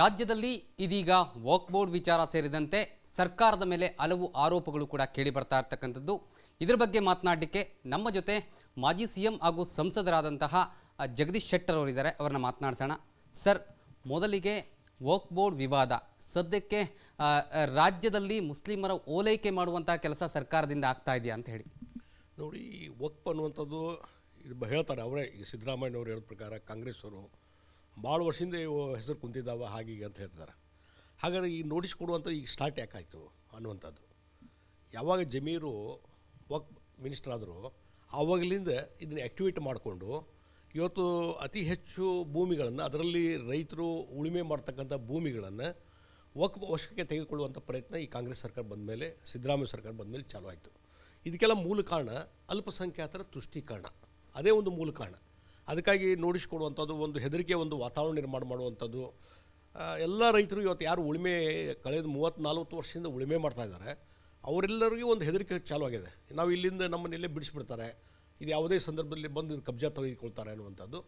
ರಾಜ್ಯದಲ್ಲಿ ಇದೀಗ walk board ವಿಚಾರ ಸೇರಿದಂತೆ ಸರ್ಕಾರದ ಮೇಲೆ ಹಲವು ಆರೋಪಗಳು ಕೂಡ ಕೇಳಿ ಬರ್ತಾ ಇರ್ತಕ್ಕಂಥದ್ದು ಇದರ ಬಗ್ಗೆ ಮಾತನಾಡಲಿಕ್ಕೆ ನಮ್ಮ ಜೊತೆ ಮಾಜಿ ಸಿ ಎಂ ಹಾಗೂ ಸಂಸದರಾದಂತಹ ಜಗದೀಶ್ ಶೆಟ್ಟರ್ ಅವರಿದ್ದಾರೆ ಅವರನ್ನ ಮಾತನಾಡ್ಸೋಣ ಸರ್ ಮೊದಲಿಗೆ ವಾಕ್ ಬೋರ್ಡ್ ವಿವಾದ ಸದ್ಯಕ್ಕೆ ರಾಜ್ಯದಲ್ಲಿ ಮುಸ್ಲಿಮರ ಓಲೈಕೆ ಮಾಡುವಂತಹ ಕೆಲಸ ಸರ್ಕಾರದಿಂದ ಆಗ್ತಾ ಇದೆಯಾ ಅಂತ ಹೇಳಿ ನೋಡಿ ವಕ್ಫ್ ಅನ್ನುವಂಥದ್ದು ಇದು ಹೇಳ್ತಾರೆ ಅವರೇ ಸಿದ್ದರಾಮಯ್ಯ ಸಿದ್ದರಾಮಯ್ಯನವರು ಹೇಳಿದ ಪ್ರಕಾರ ಕಾಂಗ್ರೆಸ್ ಅವರು ಭಾಳ ವರ್ಷದಿಂದ ಹೆಸರು ಕುಂತಿದ್ದಾವ ಹಾಗೆ ಅಂತ ಹೇಳ್ತಿದ್ದಾರೆ ಹಾಗಾದ್ರೆ ಈಗ ನೋಟಿಸ್ ಕೊಡುವಂಥ ಈಗ ಸ್ಟಾರ್ಟ್ ಯಾಕಾಯಿತು ಅನ್ನುವಂಥದ್ದು ಯಾವಾಗ ಜಮೀರು ವಕ್ ಮಿನಿಸ್ಟರ್ ಆದರೂ ಆವಾಗಲಿಂದ ಇದನ್ನು ಆ್ಯಕ್ಟಿವೇಟ್ ಮಾಡಿಕೊಂಡು ಇವತ್ತು ಅತಿ ಹೆಚ್ಚು ಭೂಮಿಗಳನ್ನು ಅದರಲ್ಲಿ ರೈತರು ಉಳುಮೆ ಮಾಡ್ತಕ್ಕಂಥ ಭೂಮಿಗಳನ್ನು ವಕ್ ವಶಕ್ಕೆ ತೆಗೆದುಕೊಳ್ಳುವಂಥ ಪ್ರಯತ್ನ ಈ ಕಾಂಗ್ರೆಸ್ ಸರ್ಕಾರ ಬಂದ ಮೇಲೆ ಸಿದ್ದರಾಮಯ್ಯ ಸರ್ಕಾರ ಬಂದ ಮೇಲೆ ಚಾಲೂ ಆಯಿತು ಇದಕ್ಕೆಲ್ಲ ಮೂಲ ಕಾರಣ ಅಲ್ಪಸಂಖ್ಯಾತರ ತುಷ್ಟೀಕರಣ ಅದೇ ಒಂದು ಮೂಲ ಕಾರಣ ಅದಕ್ಕಾಗಿ ನೋಡಿಸ್ಕೊಡುವಂಥದ್ದು ಒಂದು ಹೆದರಿಕೆ ಒಂದು ವಾತಾವರಣ ನಿರ್ಮಾಣ ಮಾಡುವಂಥದ್ದು ಎಲ್ಲ ರೈತರು ಇವತ್ತು ಯಾರು ಉಳುಮೆ ಕಳೆದ ಮೂವತ್ತು ನಾಲ್ವತ್ತು ವರ್ಷದಿಂದ ಉಳುಮೆ ಮಾಡ್ತಾಯಿದ್ದಾರೆ ಅವರೆಲ್ಲರಿಗೂ ಒಂದು ಹೆದರಿಕೆ ಚಾಲೂ ಆಗಿದೆ ನಾವು ಇಲ್ಲಿಂದ ನಮ್ಮನ್ನೆಲ್ಲೇ ಮನೆಯಲ್ಲೇ ಬಿಡಿಸ್ಬಿಡ್ತಾರೆ ಇದು ಯಾವುದೇ ಸಂದರ್ಭದಲ್ಲಿ ಬಂದು ಇದು ಕಬ್ಜಾ ತೆಗೆದುಕೊಳ್ತಾರೆ ಅನ್ನುವಂಥದ್ದು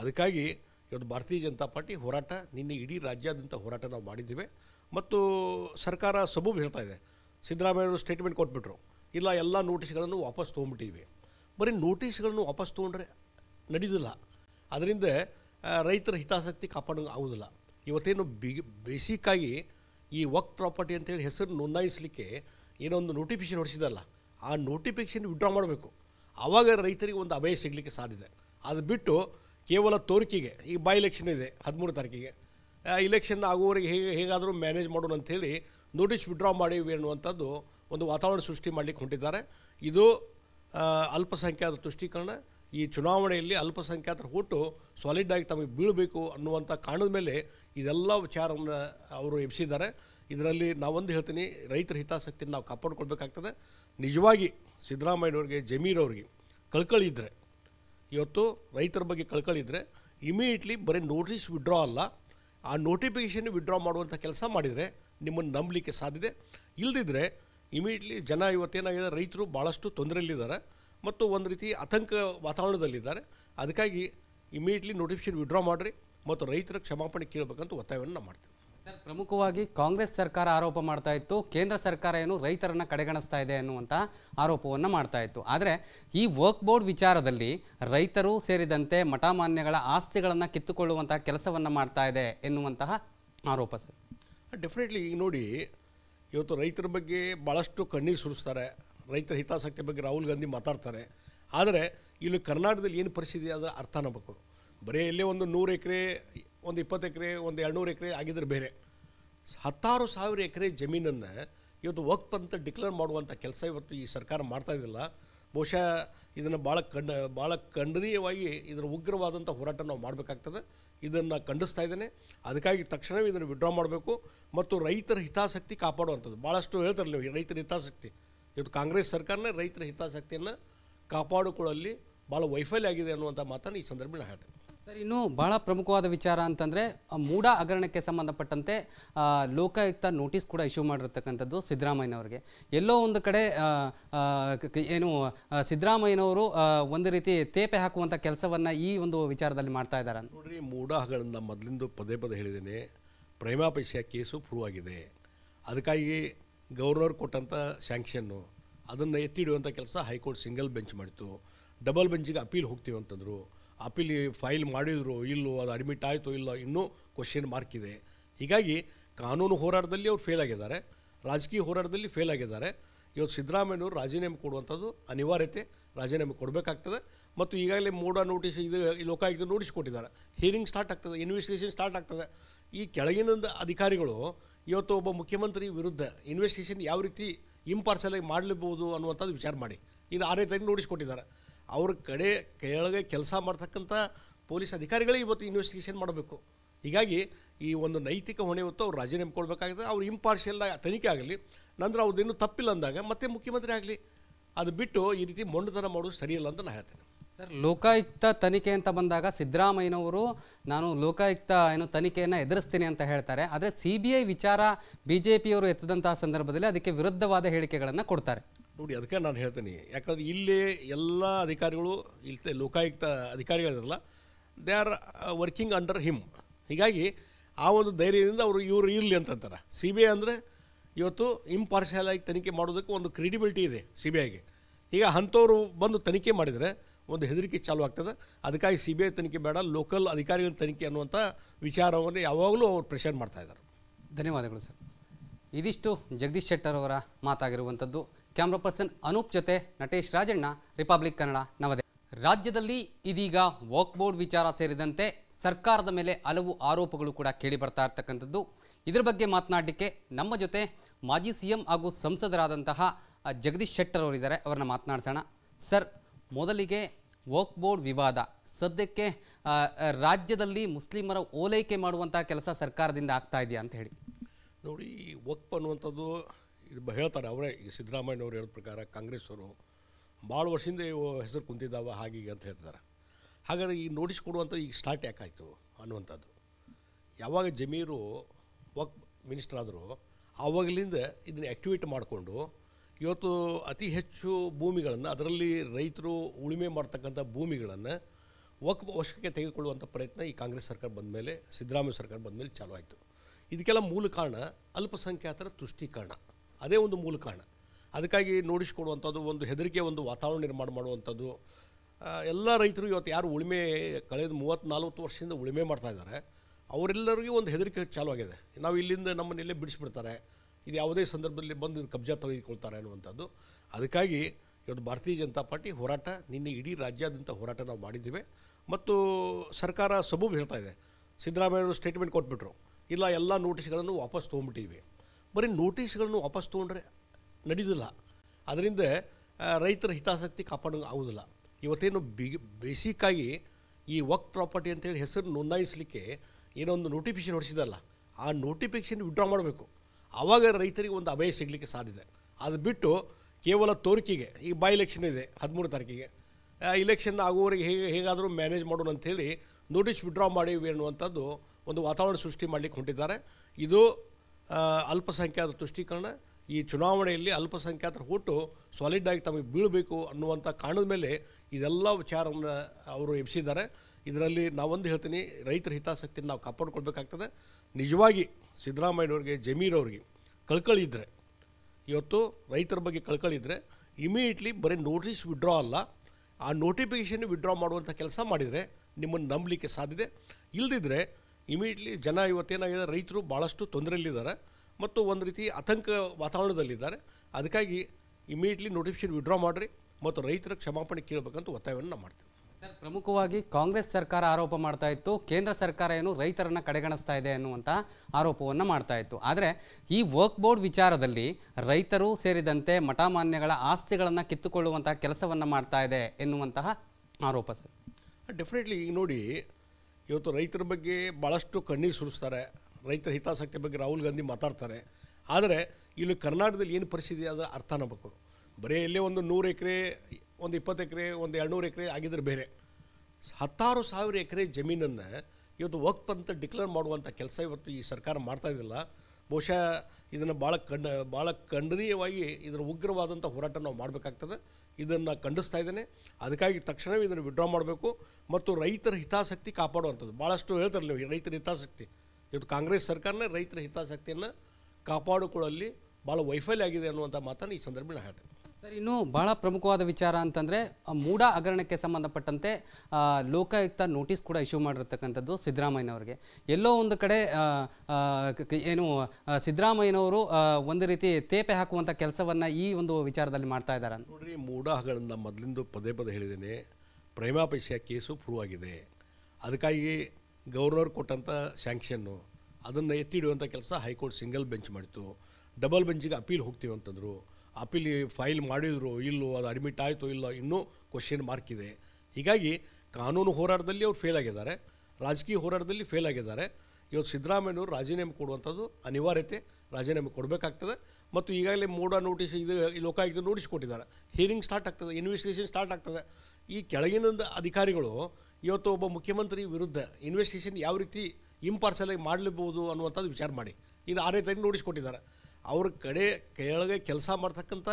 ಅದಕ್ಕಾಗಿ ಇವತ್ತು ಭಾರತೀಯ ಜನತಾ ಪಾರ್ಟಿ ಹೋರಾಟ ನಿನ್ನೆ ಇಡೀ ರಾಜ್ಯಾದ್ಯಂತ ಹೋರಾಟ ನಾವು ಮಾಡಿದ್ದೀವಿ ಮತ್ತು ಸರ್ಕಾರ ಸಬೂಬ್ ಹೇಳ್ತಾ ಇದೆ ಸಿದ್ದರಾಮಯ್ಯವರು ಸ್ಟೇಟ್ಮೆಂಟ್ ಕೊಟ್ಬಿಟ್ರು ಇಲ್ಲ ಎಲ್ಲ ನೋಟಿಸ್ಗಳನ್ನು ವಾಪಸ್ ತೊಗೊಂಡ್ಬಿಟ್ಟಿದ್ವಿ ಬರೀ ನೋಟಿಸ್ಗಳನ್ನು ವಾಪಸ್ ತೊಗೊಂಡ್ರೆ ನಡೀದಿಲ್ಲ ಅದರಿಂದ ರೈತರ ಹಿತಾಸಕ್ತಿ ಕಾಪಾಡೋ ಆಗೋದಿಲ್ಲ ಇವತ್ತೇನು ಬಿಗಿ ಬೇಸಿಕ್ಕಾಗಿ ಈ ವಕ್ ಪ್ರಾಪರ್ಟಿ ಅಂತೇಳಿ ಹೆಸರು ನೋಂದಾಯಿಸಲಿಕ್ಕೆ ಏನೊಂದು ನೋಟಿಫಿಕೇಶನ್ ಹೊಡಿಸಿದಲ್ಲ ಆ ನೋಟಿಫಿಕೇಷನ್ ವಿಡ್ರಾ ಮಾಡಬೇಕು ಆವಾಗ ರೈತರಿಗೆ ಒಂದು ಅಭಯ ಸಿಗಲಿಕ್ಕೆ ಸಾಧ್ಯತೆ ಅದು ಬಿಟ್ಟು ಕೇವಲ ತೋರಿಕೆಗೆ ಈ ಬೈ ಎಲೆಕ್ಷನ್ ಇದೆ ಹದಿಮೂರು ತಾರೀಕಿಗೆ ಇಲೆಕ್ಷನ್ ಆಗುವವರೆಗೆ ಹೇಗೆ ಹೇಗಾದರೂ ಮ್ಯಾನೇಜ್ ಮಾಡೋಣ ಅಂಥೇಳಿ ನೋಟಿಸ್ ವಿಡ್ರಾ ಮಾಡಿ ಅನ್ನುವಂಥದ್ದು ಒಂದು ವಾತಾವರಣ ಸೃಷ್ಟಿ ಮಾಡಲಿಕ್ಕೆ ಹೊಂಟಿದ್ದಾರೆ ಇದು ಅಲ್ಪಸಂಖ್ಯಾತ ತುಷ್ಟೀಕರಣ ಈ ಚುನಾವಣೆಯಲ್ಲಿ ಅಲ್ಪಸಂಖ್ಯಾತರ ಹುಟ್ಟು ಆಗಿ ತಮಗೆ ಬೀಳಬೇಕು ಅನ್ನುವಂಥ ಕಾಣದ ಮೇಲೆ ಇದೆಲ್ಲ ವಿಚಾರವನ್ನು ಅವರು ಎಬ್ಸಿದ್ದಾರೆ ಇದರಲ್ಲಿ ನಾವೊಂದು ಹೇಳ್ತೀನಿ ರೈತರ ಹಿತಾಸಕ್ತಿಯನ್ನು ನಾವು ಕಾಪಾಡ್ಕೊಳ್ಬೇಕಾಗ್ತದೆ ನಿಜವಾಗಿ ಸಿದ್ದರಾಮಯ್ಯನವ್ರಿಗೆ ಜಮೀರವ್ರಿಗೆ ಕಳ್ಕಳಿ ಇದ್ದರೆ ಇವತ್ತು ರೈತರ ಬಗ್ಗೆ ಇದ್ದರೆ ಇಮಿಡಿಯೇಟ್ಲಿ ಬರೀ ನೋಟಿಸ್ ವಿಡ್ರಾ ಅಲ್ಲ ಆ ನೋಟಿಫಿಕೇಷನ್ ವಿಡ್ರಾ ಮಾಡುವಂಥ ಕೆಲಸ ಮಾಡಿದರೆ ನಿಮ್ಮನ್ನು ನಂಬಲಿಕ್ಕೆ ಸಾಧ್ಯತೆ ಇಲ್ಲದಿದ್ದರೆ ಇಮಿಡಿಯೇಟ್ಲಿ ಜನ ಇವತ್ತೇನಾಗಿದೆ ರೈತರು ಭಾಳಷ್ಟು ತೊಂದರೆಯಲ್ಲಿದ್ದಾರೆ ಮತ್ತು ಒಂದು ರೀತಿ ಆತಂಕ ವಾತಾವರಣದಲ್ಲಿದ್ದಾರೆ ಅದಕ್ಕಾಗಿ ಇಮಿಡಿಯೇಟ್ಲಿ ನೋಟಿಫಿಕೇಶನ್ ವಿಡ್ರಾ ಮಾಡಿರಿ ಮತ್ತು ರೈತರ ಕ್ಷಮಾಪಣೆ ಕೇಳಬೇಕಂತ ಒತ್ತಾಯವನ್ನು ನಾವು ಮಾಡ್ತೀವಿ ಸರ್ ಪ್ರಮುಖವಾಗಿ ಕಾಂಗ್ರೆಸ್ ಸರ್ಕಾರ ಆರೋಪ ಮಾಡ್ತಾ ಇತ್ತು ಕೇಂದ್ರ ಸರ್ಕಾರ ಏನು ರೈತರನ್ನು ಕಡೆಗಣಿಸ್ತಾ ಇದೆ ಅನ್ನುವಂಥ ಆರೋಪವನ್ನು ಮಾಡ್ತಾ ಇತ್ತು ಆದರೆ ಈ ವರ್ಕ್ ಬೋರ್ಡ್ ವಿಚಾರದಲ್ಲಿ ರೈತರು ಸೇರಿದಂತೆ ಮಾನ್ಯಗಳ ಆಸ್ತಿಗಳನ್ನು ಕಿತ್ತುಕೊಳ್ಳುವಂತಹ ಕೆಲಸವನ್ನು ಮಾಡ್ತಾ ಇದೆ ಎನ್ನುವಂತಹ ಆರೋಪ ಸರ್ ಡೆಫಿನೆಟ್ಲಿ ಈಗ ನೋಡಿ ಇವತ್ತು ರೈತರ ಬಗ್ಗೆ ಭಾಳಷ್ಟು ಕಣ್ಣೀರು ಸುರಿಸ್ತಾರೆ ರೈತರ ಹಿತಾಸಕ್ತಿ ಬಗ್ಗೆ ರಾಹುಲ್ ಗಾಂಧಿ ಮಾತಾಡ್ತಾರೆ ಆದರೆ ಇಲ್ಲಿ ಕರ್ನಾಟಕದಲ್ಲಿ ಏನು ಪರಿಸ್ಥಿತಿ ಅದರ ಅರ್ಥ ನಮಕು ಬರೀ ಎಲ್ಲೇ ಒಂದು ನೂರು ಎಕರೆ ಒಂದು ಇಪ್ಪತ್ತು ಎಕರೆ ಒಂದು ಎರಡುನೂರು ಎಕರೆ ಆಗಿದ್ರೆ ಬೇರೆ ಹತ್ತಾರು ಸಾವಿರ ಎಕರೆ ಜಮೀನನ್ನು ಇವತ್ತು ವಕ್ಫ್ ಅಂತ ಡಿಕ್ಲೇರ್ ಮಾಡುವಂಥ ಕೆಲಸ ಇವತ್ತು ಈ ಸರ್ಕಾರ ಮಾಡ್ತಾ ಇದ್ದಿಲ್ಲ ಬಹುಶಃ ಇದನ್ನು ಭಾಳ ಖಂಡ ಭಾಳ ಖಂಡನೀಯವಾಗಿ ಇದರ ಉಗ್ರವಾದಂಥ ಹೋರಾಟ ನಾವು ಮಾಡಬೇಕಾಗ್ತದೆ ಇದನ್ನು ಖಂಡಿಸ್ತಾ ಇದ್ದೇನೆ ಅದಕ್ಕಾಗಿ ತಕ್ಷಣವೇ ಇದನ್ನು ವಿಡ್ರಾ ಮಾಡಬೇಕು ಮತ್ತು ರೈತರ ಹಿತಾಸಕ್ತಿ ಕಾಪಾಡುವಂಥದ್ದು ಭಾಳಷ್ಟು ಹೇಳ್ತಾರಲ್ಲ ರೈತರ ಹಿತಾಸಕ್ತಿ ಇವತ್ತು ಕಾಂಗ್ರೆಸ್ ಸರ್ಕಾರನೇ ರೈತರ ಹಿತಾಸಕ್ತಿಯನ್ನು ಕಾಪಾಡಿಕೊಳ್ಳಲ್ಲಿ ಭಾಳ ವೈಫಲ್ಯ ಆಗಿದೆ ಅನ್ನುವಂಥ ಮಾತನ್ನು ಈ ಸಂದರ್ಭದಲ್ಲಿ ಹೇಳ್ತೇನೆ ಸರ್ ಇನ್ನು ಬಹಳ ಪ್ರಮುಖವಾದ ವಿಚಾರ ಅಂತಂದರೆ ಮೂಡ ಹಗರಣಕ್ಕೆ ಸಂಬಂಧಪಟ್ಟಂತೆ ಲೋಕಾಯುಕ್ತ ನೋಟಿಸ್ ಕೂಡ ಇಶ್ಯೂ ಮಾಡಿರ್ತಕ್ಕಂಥದ್ದು ಸಿದ್ದರಾಮಯ್ಯನವರಿಗೆ ಎಲ್ಲೋ ಒಂದು ಕಡೆ ಏನು ಸಿದ್ದರಾಮಯ್ಯನವರು ಒಂದು ರೀತಿ ತೇಪೆ ಹಾಕುವಂಥ ಕೆಲಸವನ್ನು ಈ ಒಂದು ವಿಚಾರದಲ್ಲಿ ಮಾಡ್ತಾ ಇದ್ದಾರೆ ನೋಡಿರಿ ಮೂಡ ಹಗರಣದ ಮೊದಲಿಂದ ಪದೇ ಪದೇ ಹೇಳಿದ್ದೇನೆ ಪ್ರೇಮಾಪೇಕ್ಷೆಯ ಕೇಸು ಪ್ರೂವ್ ಆಗಿದೆ ಅದಕ್ಕಾಗಿ ಗೌರ್ನರ್ ಕೊಟ್ಟಂಥ ಸ್ಯಾಂಕ್ಷನ್ನು ಅದನ್ನು ಎತ್ತಿಡುವಂಥ ಕೆಲಸ ಹೈಕೋರ್ಟ್ ಸಿಂಗಲ್ ಬೆಂಚ್ ಮಾಡಿತು ಡಬಲ್ ಬೆಂಚಿಗೆ ಅಪೀಲ್ ಹೋಗ್ತೀವಿ ಅಂತಂದರು ಅಪೀಲ್ ಫೈಲ್ ಮಾಡಿದ್ರು ಇಲ್ಲೋ ಅದು ಅಡ್ಮಿಟ್ ಆಯಿತು ಇಲ್ಲೋ ಇನ್ನೂ ಕ್ವಶನ್ ಮಾರ್ಕ್ ಇದೆ ಹೀಗಾಗಿ ಕಾನೂನು ಹೋರಾಟದಲ್ಲಿ ಅವ್ರು ಫೇಲ್ ಆಗಿದ್ದಾರೆ ರಾಜಕೀಯ ಹೋರಾಟದಲ್ಲಿ ಫೇಲ್ ಆಗಿದ್ದಾರೆ ಇವತ್ತು ಸಿದ್ದರಾಮಯ್ಯವರು ರಾಜೀನಾಮೆ ಕೊಡುವಂಥದ್ದು ಅನಿವಾರ್ಯತೆ ರಾಜೀನಾಮೆ ಕೊಡಬೇಕಾಗ್ತದೆ ಮತ್ತು ಈಗಾಗಲೇ ಮೂಡ ನೋಟಿಸ್ ಇದು ಲೋಕಾಯುಕ್ತ ನೋಟಿಸ್ ಕೊಟ್ಟಿದ್ದಾರೆ ಹಿಯರಿಂಗ್ ಸ್ಟಾರ್ಟ್ ಆಗ್ತದೆ ಇನ್ವೆಸ್ಟಿಗೇಷನ್ ಸ್ಟಾರ್ಟ್ ಆಗ್ತದೆ ಈ ಕೆಳಗಿನ ಅಧಿಕಾರಿಗಳು ಇವತ್ತು ಒಬ್ಬ ಮುಖ್ಯಮಂತ್ರಿ ವಿರುದ್ಧ ಇನ್ವೆಸ್ಟಿಗೇಷನ್ ಯಾವ ರೀತಿ ಆಗಿ ಮಾಡಲಿರ್ಬೋದು ಅನ್ನುವಂಥದ್ದು ವಿಚಾರ ಮಾಡಿ ಈಗ ಆ ರೀತಿಯಾಗಿ ನೋಡಿಸ್ಕೊಟ್ಟಿದ್ದಾರೆ ಕೊಟ್ಟಿದ್ದಾರೆ ಅವ್ರ ಕಡೆ ಕೆಳಗೆ ಕೆಲಸ ಮಾಡ್ತಕ್ಕಂಥ ಪೊಲೀಸ್ ಅಧಿಕಾರಿಗಳೇ ಇವತ್ತು ಇನ್ವೆಸ್ಟಿಗೇಷನ್ ಮಾಡಬೇಕು ಹೀಗಾಗಿ ಈ ಒಂದು ನೈತಿಕ ಹೊಣೆ ಹೊತ್ತು ಅವ್ರು ರಾಜೀನಾಮೆ ಕೊಡಬೇಕಾಗಿದೆ ಅವ್ರು ಇಂಪಾರ್ಷಿಯಲ್ ತನಿಖೆ ಆಗಲಿ ನಂತರ ಅವ್ರದ್ದೇನು ತಪ್ಪಿಲ್ಲ ಅಂದಾಗ ಮತ್ತೆ ಮುಖ್ಯಮಂತ್ರಿ ಆಗಲಿ ಅದು ಬಿಟ್ಟು ಈ ರೀತಿ ಮೊಂಡುತನ ಮಾಡೋದು ಸರಿಯಲ್ಲ ಅಂತ ನಾನು ಹೇಳ್ತೇನೆ ಸರ್ ಲೋಕಾಯುಕ್ತ ತನಿಖೆ ಅಂತ ಬಂದಾಗ ಸಿದ್ದರಾಮಯ್ಯನವರು ನಾನು ಲೋಕಾಯುಕ್ತ ಏನು ತನಿಖೆಯನ್ನು ಎದುರಿಸ್ತೀನಿ ಅಂತ ಹೇಳ್ತಾರೆ ಆದರೆ ಸಿ ಬಿ ಐ ವಿಚಾರ ಬಿ ಜೆ ಪಿಯವರು ಎತ್ತದಂತಹ ಸಂದರ್ಭದಲ್ಲಿ ಅದಕ್ಕೆ ವಿರುದ್ಧವಾದ ಹೇಳಿಕೆಗಳನ್ನು ಕೊಡ್ತಾರೆ ನೋಡಿ ಅದಕ್ಕೆ ನಾನು ಹೇಳ್ತೀನಿ ಯಾಕಂದರೆ ಇಲ್ಲಿ ಎಲ್ಲ ಅಧಿಕಾರಿಗಳು ಇಲ್ಲಿ ಲೋಕಾಯುಕ್ತ ಅಧಿಕಾರಿಗಳಿರಲ್ಲ they are working under him ಹೀಗಾಗಿ ಆ ಒಂದು ಧೈರ್ಯದಿಂದ ಅವರು ಇವರು ಇರಲಿ ಅಂತಂತಾರೆ ಸಿ ಬಿ ಐ ಅಂದರೆ ಇವತ್ತು ಇಂಪಾರ್ಷಿಯಲ್ ಆಗಿ ತನಿಖೆ ಮಾಡೋದಕ್ಕೆ ಒಂದು ಕ್ರೆಡಿಬಿಲಿಟಿ ಇದೆ ಸಿ ಬಿ ಐಗೆ ಈಗ ಅಂಥವ್ರು ಬಂದು ತನಿಖೆ ಮಾಡಿದರೆ ಒಂದು ಹೆದರಿಕೆ ಚಾಲು ಆಗ್ತದೆ ಅದಕ್ಕಾಗಿ ಸಿ ಬಿ ಐ ತನಿಖೆ ಬೇಡ ಲೋಕಲ್ ಅಧಿಕಾರಿಗಳ ತನಿಖೆ ಅನ್ನುವಂಥ ವಿಚಾರವನ್ನು ಯಾವಾಗಲೂ ಅವರು ಪ್ರೆಷರ್ ಮಾಡ್ತಾ ಇದ್ದಾರೆ ಧನ್ಯವಾದಗಳು ಸರ್ ಇದಿಷ್ಟು ಜಗದೀಶ್ ಶೆಟ್ಟರ್ ಅವರ ಮಾತಾಗಿರುವಂಥದ್ದು ಕ್ಯಾಮ್ರಾ ಪರ್ಸನ್ ಅನೂಪ್ ಜೊತೆ ನಟೇಶ್ ರಾಜಣ್ಣ ರಿಪಬ್ಲಿಕ್ ಕನ್ನಡ ನವದೆ ರಾಜ್ಯದಲ್ಲಿ ಇದೀಗ ಬೋರ್ಡ್ ವಿಚಾರ ಸೇರಿದಂತೆ ಸರ್ಕಾರದ ಮೇಲೆ ಹಲವು ಆರೋಪಗಳು ಕೂಡ ಕೇಳಿ ಬರ್ತಾ ಇರ್ತಕ್ಕಂಥದ್ದು ಇದರ ಬಗ್ಗೆ ಮಾತನಾಡಲಿಕ್ಕೆ ನಮ್ಮ ಜೊತೆ ಮಾಜಿ ಸಿ ಎಂ ಹಾಗೂ ಸಂಸದರಾದಂತಹ ಜಗದೀಶ್ ಶೆಟ್ಟರ್ ಅವರಿದ್ದಾರೆ ಅವರನ್ನ ಮಾತನಾಡ್ಸೋಣ ಸರ್ ಮೊದಲಿಗೆ ವಕ್ ಬೋರ್ಡ್ ವಿವಾದ ಸದ್ಯಕ್ಕೆ ರಾಜ್ಯದಲ್ಲಿ ಮುಸ್ಲಿಮರ ಓಲೈಕೆ ಮಾಡುವಂಥ ಕೆಲಸ ಸರ್ಕಾರದಿಂದ ಆಗ್ತಾ ಇದೆಯಾ ಅಂತ ಹೇಳಿ ನೋಡಿ ವಕ್ ಅನ್ನುವಂಥದ್ದು ಇದು ಹೇಳ್ತಾರೆ ಅವರೇ ಈಗ ಸಿದ್ದರಾಮಯ್ಯನವರು ಹೇಳಿದ ಪ್ರಕಾರ ಕಾಂಗ್ರೆಸ್ಸವರು ಭಾಳ ವರ್ಷದಿಂದ ಹೆಸರು ಕುಂತಿದ್ದಾವೆ ಹಾಗೀಗೆ ಅಂತ ಹೇಳ್ತಿದ್ದಾರೆ ಹಾಗಾದ್ರೆ ಈ ನೋಟಿಸ್ ಕೊಡುವಂಥದ್ದು ಈಗ ಸ್ಟಾರ್ಟ್ ಯಾಕಾಯಿತು ಅನ್ನುವಂಥದ್ದು ಯಾವಾಗ ಜಮೀರು ವಕ್ ಮಿನಿಸ್ಟರ್ ಆದರೂ ಆವಾಗಲಿಂದ ಇದನ್ನು ಆ್ಯಕ್ಟಿವೇಟ್ ಮಾಡಿಕೊಂಡು ಇವತ್ತು ಅತಿ ಹೆಚ್ಚು ಭೂಮಿಗಳನ್ನು ಅದರಲ್ಲಿ ರೈತರು ಉಳುಮೆ ಮಾಡ್ತಕ್ಕಂಥ ಭೂಮಿಗಳನ್ನು ಒಕ್ ವಶಕ್ಕೆ ತೆಗೆದುಕೊಳ್ಳುವಂಥ ಪ್ರಯತ್ನ ಈ ಕಾಂಗ್ರೆಸ್ ಸರ್ಕಾರ ಬಂದ ಮೇಲೆ ಸಿದ್ದರಾಮಯ್ಯ ಸರ್ಕಾರ ಬಂದ ಮೇಲೆ ಚಾಲೂ ಆಯಿತು ಇದಕ್ಕೆಲ್ಲ ಮೂಲ ಕಾರಣ ಅಲ್ಪಸಂಖ್ಯಾತರ ತುಷ್ಟೀಕರಣ ಅದೇ ಒಂದು ಮೂಲ ಕಾರಣ ಅದಕ್ಕಾಗಿ ನೋಡಿಸ್ಕೊಡುವಂಥದ್ದು ಒಂದು ಹೆದರಿಕೆ ಒಂದು ವಾತಾವರಣ ನಿರ್ಮಾಣ ಮಾಡುವಂಥದ್ದು ಎಲ್ಲ ರೈತರು ಇವತ್ತು ಯಾರು ಉಳುಮೆ ಕಳೆದ ಮೂವತ್ತು ನಾಲ್ವತ್ತು ವರ್ಷದಿಂದ ಉಳುಮೆ ಇದ್ದಾರೆ ಅವರೆಲ್ಲರಿಗೂ ಒಂದು ಹೆದರಿಕೆ ಚಾಲೂ ಆಗಿದೆ ನಾವು ಇಲ್ಲಿಂದ ನಮ್ಮನ್ನೆಲ್ಲೇ ಬಿಡಿಸ್ಬಿಡ್ತಾರೆ ಇದು ಯಾವುದೇ ಸಂದರ್ಭದಲ್ಲಿ ಬಂದು ಇದು ಕಬ್ಜಾ ತೆಗೆದುಕೊಳ್ತಾರೆ ಅನ್ನುವಂಥದ್ದು ಅದಕ್ಕಾಗಿ ಇವತ್ತು ಭಾರತೀಯ ಜನತಾ ಪಾರ್ಟಿ ಹೋರಾಟ ನಿನ್ನೆ ಇಡೀ ರಾಜ್ಯಾದ್ಯಂತ ಹೋರಾಟ ನಾವು ಮಾಡಿದ್ದೇವೆ ಮತ್ತು ಸರ್ಕಾರ ಸಬೂಬ್ ಹೇಳ್ತಾ ಇದೆ ಅವರು ಸ್ಟೇಟ್ಮೆಂಟ್ ಕೊಟ್ಬಿಟ್ರು ಇಲ್ಲ ಎಲ್ಲ ನೋಟಿಸ್ಗಳನ್ನು ವಾಪಸ್ ತೊಗೊಂಡ್ಬಿಟ್ಟಿವೆ ಬರೀ ನೋಟಿಸ್ಗಳನ್ನು ವಾಪಸ್ ತೊಗೊಂಡ್ರೆ ನಡೀದಿಲ್ಲ ಅದರಿಂದ ರೈತರ ಹಿತಾಸಕ್ತಿ ಕಾಪಾಡೋ ಆಗೋದಿಲ್ಲ ಇವತ್ತೇನು ಬಿಗಿ ಬೇಸಿಕ್ಕಾಗಿ ಈ ವಕ್ ಪ್ರಾಪರ್ಟಿ ಅಂತೇಳಿ ಹೆಸರು ನೋಂದಾಯಿಸಲಿಕ್ಕೆ ಏನೊಂದು ನೋಟಿಫಿಕೇಷನ್ ಹೊಡಿಸಿದಲ್ಲ ಆ ನೋಟಿಫಿಕೇಶನ್ ವಿಡ್ರಾ ಮಾಡಬೇಕು ಆವಾಗ ರೈತರಿಗೆ ಒಂದು ಅಭಯ ಸಿಗಲಿಕ್ಕೆ ಸಾಧ್ಯತೆ ಅದು ಬಿಟ್ಟು ಕೇವಲ ತೋರಿಕೆಗೆ ಈ ಬೈ ಎಲೆಕ್ಷನ್ ಇದೆ ಹದಿಮೂರು ತಾರೀಕಿಗೆ ಇಲೆಕ್ಷನ್ ಆಗುವವರೆಗೆ ಹೇಗೆ ಹೇಗಾದರೂ ಮ್ಯಾನೇಜ್ ಮಾಡೋಣ ಅಂಥೇಳಿ ನೋಟಿಸ್ ವಿಡ್ರಾ ಮಾಡಿವಿ ಅನ್ನುವಂಥದ್ದು ಒಂದು ವಾತಾವರಣ ಸೃಷ್ಟಿ ಮಾಡಲಿಕ್ಕೆ ಹೊಂಟಿದ್ದಾರೆ ಇದು ಅಲ್ಪಸಂಖ್ಯಾತ ತುಷ್ಟೀಕರಣ ಈ ಚುನಾವಣೆಯಲ್ಲಿ ಅಲ್ಪಸಂಖ್ಯಾತರ ಹುಟ್ಟು ಸಾಲಿಡ್ ಆಗಿ ತಮಗೆ ಬೀಳಬೇಕು ಅನ್ನುವಂಥ ಕಾರಣದ ಮೇಲೆ ಇದೆಲ್ಲ ವಿಚಾರವನ್ನು ಅವರು ಎಬ್ಬಿಸಿದ್ದಾರೆ ಇದರಲ್ಲಿ ನಾವೊಂದು ಹೇಳ್ತೀನಿ ರೈತರ ಹಿತಾಸಕ್ತಿಯನ್ನು ನಾವು ಕಾಪಾಡ್ಕೊಳ್ಬೇಕಾಗ್ತದೆ ನಿಜವಾಗಿ ಸಿದ್ದರಾಮಯ್ಯವ್ರಿಗೆ ಜಮೀರವ್ರಿಗೆ ಕಳ್ಕಳಿದ್ರೆ ಇವತ್ತು ರೈತರ ಬಗ್ಗೆ ಕಳ್ಕಳಿದ್ರೆ ಇಮಿಡಿಯೇಟ್ಲಿ ಬರೀ ನೋಟಿಸ್ ವಿಡ್ರಾ ಅಲ್ಲ ಆ ನೋಟಿಫಿಕೇಷನ್ ವಿಡ್ರಾ ಮಾಡುವಂಥ ಕೆಲಸ ಮಾಡಿದರೆ ನಿಮ್ಮನ್ನು ನಂಬಲಿಕ್ಕೆ ಸಾಧ್ಯತೆ ಇಲ್ಲದಿದ್ದರೆ ಇಮಿಡಿಯೇಟ್ಲಿ ಜನ ಇವತ್ತೇನಾಗಿದೆ ರೈತರು ಭಾಳಷ್ಟು ತೊಂದರೆಯಲ್ಲಿದ್ದಾರೆ ಮತ್ತು ಒಂದು ರೀತಿ ಆತಂಕ ವಾತಾವರಣದಲ್ಲಿದ್ದಾರೆ ಅದಕ್ಕಾಗಿ ಇಮಿಡಿಯೇಟ್ಲಿ ನೋಟಿಫಿಕೇಷನ್ ವಿಡ್ರಾ ಮಾಡಿರಿ ಮತ್ತು ರೈತರ ಕ್ಷಮಾಪಣೆ ಕೇಳಬೇಕಂತ ಒತ್ತಾಯವನ್ನು ನಾವು ಮಾಡ್ತೀವಿ ಸರ್ ಪ್ರಮುಖವಾಗಿ ಕಾಂಗ್ರೆಸ್ ಸರ್ಕಾರ ಆರೋಪ ಮಾಡ್ತಾ ಇತ್ತು ಕೇಂದ್ರ ಸರ್ಕಾರ ಏನು ರೈತರನ್ನ ಕಡೆಗಣಿಸ್ತಾ ಇದೆ ಅನ್ನುವಂಥ ಆರೋಪವನ್ನು ಮಾಡ್ತಾ ಇತ್ತು ಆದರೆ ಈ ವರ್ಕ್ ಬೋರ್ಡ್ ವಿಚಾರದಲ್ಲಿ ರೈತರು ಸೇರಿದಂತೆ ಮಾನ್ಯಗಳ ಆಸ್ತಿಗಳನ್ನು ಕಿತ್ತುಕೊಳ್ಳುವಂತಹ ಕೆಲಸವನ್ನು ಮಾಡ್ತಾ ಇದೆ ಎನ್ನುವಂತಹ ಆರೋಪ ಸರ್ ಡೆಫಿನೆಟ್ಲಿ ಈಗ ನೋಡಿ ಇವತ್ತು ರೈತರ ಬಗ್ಗೆ ಭಾಳಷ್ಟು ಕಣ್ಣೀರು ಸುರಿಸ್ತಾರೆ ರೈತರ ಹಿತಾಸಕ್ತಿ ಬಗ್ಗೆ ರಾಹುಲ್ ಗಾಂಧಿ ಮಾತಾಡ್ತಾರೆ ಆದರೆ ಇಲ್ಲಿ ಕರ್ನಾಟಕದಲ್ಲಿ ಏನು ಪರಿಸ್ಥಿತಿ ಅದರ ಅರ್ಥ ನಬೇಕು ಬರೀ ಇಲ್ಲೇ ಒಂದು ನೂರು ಎಕರೆ ಒಂದು ಇಪ್ಪತ್ತು ಎಕರೆ ಒಂದು ಎರಡುನೂರು ಎಕರೆ ಆಗಿದ್ರೆ ಬೇರೆ ಹತ್ತಾರು ಸಾವಿರ ಎಕರೆ ಜಮೀನನ್ನು ಇವತ್ತು ವಕ್ಫ್ ಅಂತ ಡಿಕ್ಲೇರ್ ಮಾಡುವಂಥ ಕೆಲಸ ಇವತ್ತು ಈ ಸರ್ಕಾರ ಮಾಡ್ತಾ ಇದ್ದಿಲ್ಲ ಬಹುಶಃ ಇದನ್ನು ಭಾಳ ಕಂಡ ಭಾಳ ಖಂಡನೀಯವಾಗಿ ಇದರ ಉಗ್ರವಾದಂಥ ಹೋರಾಟ ನಾವು ಮಾಡಬೇಕಾಗ್ತದೆ ಇದನ್ನು ಖಂಡಿಸ್ತಾ ಇದ್ದೇನೆ ಅದಕ್ಕಾಗಿ ತಕ್ಷಣವೇ ಇದನ್ನು ವಿಡ್ರಾ ಮಾಡಬೇಕು ಮತ್ತು ರೈತರ ಹಿತಾಸಕ್ತಿ ಕಾಪಾಡುವಂಥದ್ದು ಭಾಳಷ್ಟು ಹೇಳ್ತಾರಲ್ಲ ರೈತರ ಹಿತಾಸಕ್ತಿ ಇವತ್ತು ಕಾಂಗ್ರೆಸ್ ಸರ್ಕಾರನೇ ರೈತರ ಹಿತಾಸಕ್ತಿಯನ್ನು ಕಾಪಾಡಿಕೊಳ್ಳಲ್ಲಿ ಭಾಳ ವೈಫಲ್ಯ ಆಗಿದೆ ಅನ್ನುವಂಥ ಮಾತನ್ನು ಈ ಸಂದರ್ಭ ಹೇಳ್ತೇನೆ ಸರ್ ಇನ್ನು ಬಹಳ ಪ್ರಮುಖವಾದ ವಿಚಾರ ಅಂತಂದರೆ ಮೂಡ ಹಗರಣಕ್ಕೆ ಸಂಬಂಧಪಟ್ಟಂತೆ ಲೋಕಾಯುಕ್ತ ನೋಟಿಸ್ ಕೂಡ ಇಶ್ಯೂ ಮಾಡಿರ್ತಕ್ಕಂಥದ್ದು ಸಿದ್ದರಾಮಯ್ಯನವರಿಗೆ ಎಲ್ಲೋ ಒಂದು ಕಡೆ ಏನು ಸಿದ್ದರಾಮಯ್ಯನವರು ಒಂದು ರೀತಿ ತೇಪೆ ಹಾಕುವಂಥ ಕೆಲಸವನ್ನು ಈ ಒಂದು ವಿಚಾರದಲ್ಲಿ ಮಾಡ್ತಾ ಇದ್ದಾರೆ ನೋಡ್ರಿ ಮೂಡ ಹಗರಣದ ಮೊದಲಿಂದ ಪದೇ ಪದೇ ಹೇಳಿದ್ದೇನೆ ಪ್ರೇಮಾಪೇಕ್ಷೆಯ ಕೇಸು ಪ್ರೂವ್ ಆಗಿದೆ ಅದಕ್ಕಾಗಿ ಗೌರ್ನರ್ ಕೊಟ್ಟಂಥ ಸ್ಯಾಂಕ್ಷನ್ನು ಅದನ್ನು ಎತ್ತಿಡುವಂಥ ಕೆಲಸ ಹೈಕೋರ್ಟ್ ಸಿಂಗಲ್ ಬೆಂಚ್ ಮಾಡಿತ್ತು ಡಬಲ್ ಬೆಂಚಿಗೆ ಅಪೀಲ್ ಹೋಗ್ತೀವಿ ಅಂತಂದರು ಅಪೀಲಿ ಫೈಲ್ ಮಾಡಿದ್ರು ಇಲ್ಲೋ ಅದು ಅಡ್ಮಿಟ್ ಆಯಿತು ಇಲ್ಲ ಇನ್ನೂ ಕ್ವಶನ್ ಮಾರ್ಕ್ ಇದೆ ಹೀಗಾಗಿ ಕಾನೂನು ಹೋರಾಟದಲ್ಲಿ ಅವ್ರು ಫೇಲ್ ಆಗಿದ್ದಾರೆ ರಾಜಕೀಯ ಹೋರಾಟದಲ್ಲಿ ಫೇಲ್ ಆಗಿದ್ದಾರೆ ಇವತ್ತು ಸಿದ್ದರಾಮಯ್ಯವರು ರಾಜೀನಾಮೆ ಕೊಡುವಂಥದ್ದು ಅನಿವಾರ್ಯತೆ ರಾಜೀನಾಮೆ ಕೊಡಬೇಕಾಗ್ತದೆ ಮತ್ತು ಈಗಾಗಲೇ ಮೋಡ ನೋಟಿಸ್ ಇದು ಲೋಕಾಯುಕ್ತ ನೋಟಿಸ್ ಕೊಟ್ಟಿದ್ದಾರೆ ಹಿಯರಿಂಗ್ ಸ್ಟಾರ್ಟ್ ಆಗ್ತದೆ ಇನ್ವೆಸ್ಟಿಗೇಷನ್ ಸ್ಟಾರ್ಟ್ ಆಗ್ತದೆ ಈ ಕೆಳಗಿನ ಅಧಿಕಾರಿಗಳು ಇವತ್ತು ಒಬ್ಬ ಮುಖ್ಯಮಂತ್ರಿ ವಿರುದ್ಧ ಇನ್ವೆಸ್ಟಿಗೇಷನ್ ಯಾವ ರೀತಿ ಇಂಪಾರ್ಸಲಾಗಿ ಮಾಡಲಬಹುದು ಅನ್ನುವಂಥದ್ದು ವಿಚಾರ ಮಾಡಿ ಇನ್ನು ಆರನೇ ತಾರೀಕು ನೋಟಿಸ್ ಕೊಟ್ಟಿದ್ದಾರೆ ಅವ್ರ ಕಡೆ ಕೆಳಗೆ ಕೆಲಸ ಮಾಡ್ತಕ್ಕಂಥ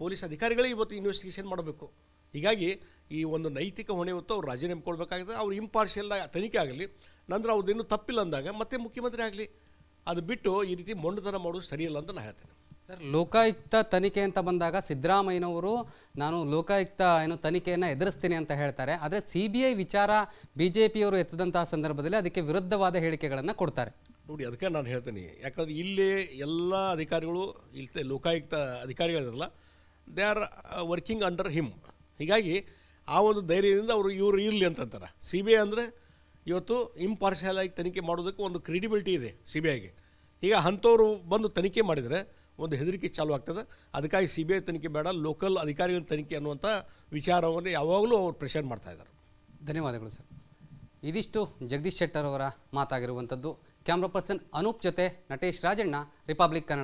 ಪೊಲೀಸ್ ಅಧಿಕಾರಿಗಳಿಗೆ ಇವತ್ತು ಇನ್ವೆಸ್ಟಿಗೇಷನ್ ಮಾಡಬೇಕು ಹೀಗಾಗಿ ಈ ಒಂದು ನೈತಿಕ ಹೊಣೆ ಹೊತ್ತು ಅವ್ರು ರಾಜೀನಾಮೆ ಕೊಡಬೇಕಾಗಿದೆ ಅವ್ರು ಇಂಪಾರ್ಷಿಯಲ್ ತನಿಖೆ ಆಗಲಿ ನಂತರ ಅವ್ರದ್ದೇನು ತಪ್ಪಿಲ್ಲ ಅಂದಾಗ ಮತ್ತೆ ಮುಖ್ಯಮಂತ್ರಿ ಆಗಲಿ ಅದು ಬಿಟ್ಟು ಈ ರೀತಿ ಮೊಂಡುತನ ಮಾಡೋದು ಸರಿಯಲ್ಲ ಅಂತ ನಾನು ಹೇಳ್ತೇನೆ ಸರ್ ಲೋಕಾಯುಕ್ತ ತನಿಖೆ ಅಂತ ಬಂದಾಗ ಸಿದ್ದರಾಮಯ್ಯನವರು ನಾನು ಲೋಕಾಯುಕ್ತ ಏನು ತನಿಖೆಯನ್ನು ಎದುರಿಸ್ತೀನಿ ಅಂತ ಹೇಳ್ತಾರೆ ಆದರೆ ಸಿ ಬಿ ಐ ವಿಚಾರ ಬಿ ಜೆ ಪಿಯವರು ಎತ್ತದಂತಹ ಸಂದರ್ಭದಲ್ಲಿ ಅದಕ್ಕೆ ವಿರುದ್ಧವಾದ ಹೇಳಿಕೆಗಳನ್ನು ಕೊಡ್ತಾರೆ ನೋಡಿ ಅದಕ್ಕೆ ನಾನು ಹೇಳ್ತೀನಿ ಯಾಕಂದರೆ ಇಲ್ಲಿ ಎಲ್ಲ ಅಧಿಕಾರಿಗಳು ಇಲ್ಲಿ ಲೋಕಾಯುಕ್ತ ಅಧಿಕಾರಿಗಳಿರಲ್ಲ they are working under him ಹೀಗಾಗಿ ಆ ಒಂದು ಧೈರ್ಯದಿಂದ ಅವರು ಇವರು ಇರಲಿ ಅಂತಂತಾರೆ ಸಿ ಬಿ ಐ ಅಂದರೆ ಇವತ್ತು ಇಂಪಾರ್ಷಿಯಲ್ ಆಗಿ ತನಿಖೆ ಮಾಡೋದಕ್ಕೆ ಒಂದು ಕ್ರೆಡಿಬಿಲಿಟಿ ಇದೆ ಸಿ ಬಿ ಐಗೆ ಈಗ ಅಂಥವ್ರು ಬಂದು ತನಿಖೆ ಮಾಡಿದರೆ ಒಂದು ಹೆದರಿಕೆ ಚಾಲು ಆಗ್ತದೆ ಅದಕ್ಕಾಗಿ ಸಿ ಬಿ ಐ ತನಿಖೆ ಬೇಡ ಲೋಕಲ್ ಅಧಿಕಾರಿಗಳ ತನಿಖೆ ಅನ್ನುವಂಥ ವಿಚಾರವನ್ನು ಯಾವಾಗಲೂ ಅವರು ಪ್ರೆಷರ್ ಮಾಡ್ತಾಯಿದ್ದಾರೆ ಧನ್ಯವಾದಗಳು ಸರ್ ಇದಿಷ್ಟು ಜಗದೀಶ್ ಶೆಟ್ಟರ್ ಅವರ ಮಾತಾಗಿರುವಂಥದ್ದು ಕ್ಯಾಮ್ರಾ ಪರ್ಸನ್ ಅನೂಪ್ ಜೊತೆ ನಟೇಶ್ ರಾಜಣ್ಣ ರಿಪಬ್ಲಿಕ್ ಕನ್ನಡ